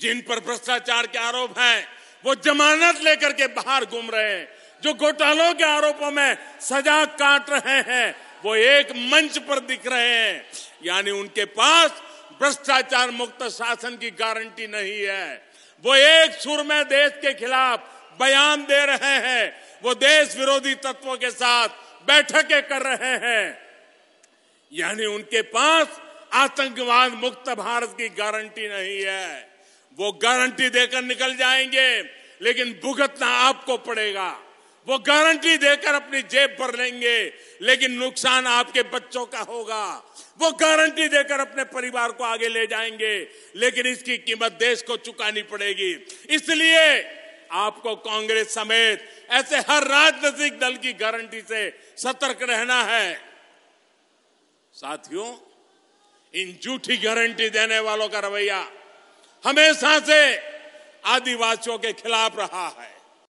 जिन पर भ्रष्टाचार के आरोप हैं वो जमानत लेकर के बाहर घूम रहे हैं जो घोटालों के आरोपों में सजा काट रहे हैं वो एक मंच पर दिख रहे हैं यानी उनके पास भ्रष्टाचार मुक्त शासन की गारंटी नहीं है वो एक सुर में देश के खिलाफ बयान दे रहे हैं वो देश विरोधी तत्वों के साथ बैठकें कर रहे हैं यानी उनके पास आतंकवाद मुक्त भारत की गारंटी नहीं है वो गारंटी देकर निकल जाएंगे लेकिन भुगतना आपको पड़ेगा वो गारंटी देकर अपनी जेब भर लेंगे लेकिन नुकसान आपके बच्चों का होगा वो गारंटी देकर अपने परिवार को आगे ले जाएंगे लेकिन इसकी कीमत देश को चुकानी पड़ेगी इसलिए आपको कांग्रेस समेत ऐसे हर राजनीतिक दल की गारंटी से सतर्क रहना है साथियों इन झूठी गारंटी देने वालों का रवैया हमेशा से आदिवासियों के खिलाफ रहा है